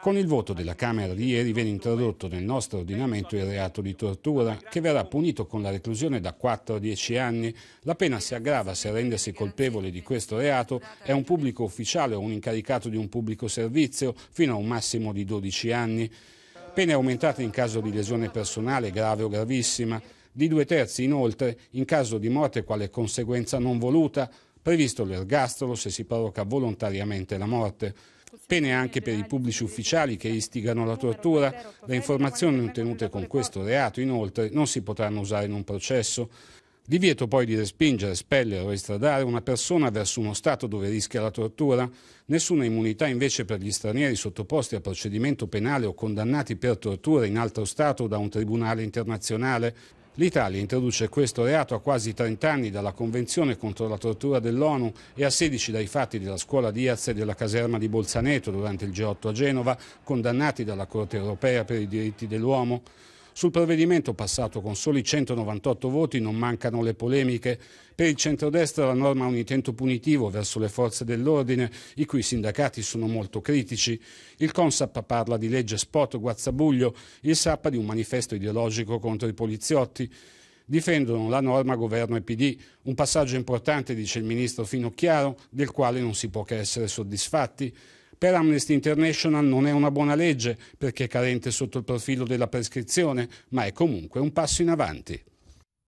Con il voto della Camera di ieri viene introdotto nel nostro ordinamento il reato di tortura, che verrà punito con la reclusione da 4 a 10 anni. La pena si aggrava se a rendersi colpevole di questo reato è un pubblico ufficiale o un incaricato di un pubblico servizio, fino a un massimo di 12 anni. Pene aumentate in caso di lesione personale grave o gravissima, di due terzi inoltre in caso di morte quale conseguenza non voluta, previsto l'ergastolo se si provoca volontariamente la morte. Pene anche per i pubblici ufficiali che istigano la tortura. Le informazioni ottenute con questo reato, inoltre, non si potranno usare in un processo. Divieto poi di respingere, espellere o estradare una persona verso uno Stato dove rischia la tortura, nessuna immunità invece per gli stranieri sottoposti a procedimento penale o condannati per tortura in altro Stato da un tribunale internazionale. L'Italia introduce questo reato a quasi 30 anni dalla Convenzione contro la tortura dell'ONU e a 16 dai fatti della scuola Diaz e della caserma di Bolzaneto durante il G8 a Genova, condannati dalla Corte europea per i diritti dell'uomo. Sul provvedimento passato con soli 198 voti non mancano le polemiche. Per il centrodestra la norma ha un intento punitivo verso le forze dell'ordine, i cui sindacati sono molto critici. Il Consap parla di legge spot guazzabuglio, il SAP di un manifesto ideologico contro i poliziotti difendono la norma governo e PD, un passaggio importante, dice il ministro Finocchiaro, del quale non si può che essere soddisfatti. Per Amnesty International non è una buona legge perché è carente sotto il profilo della prescrizione, ma è comunque un passo in avanti.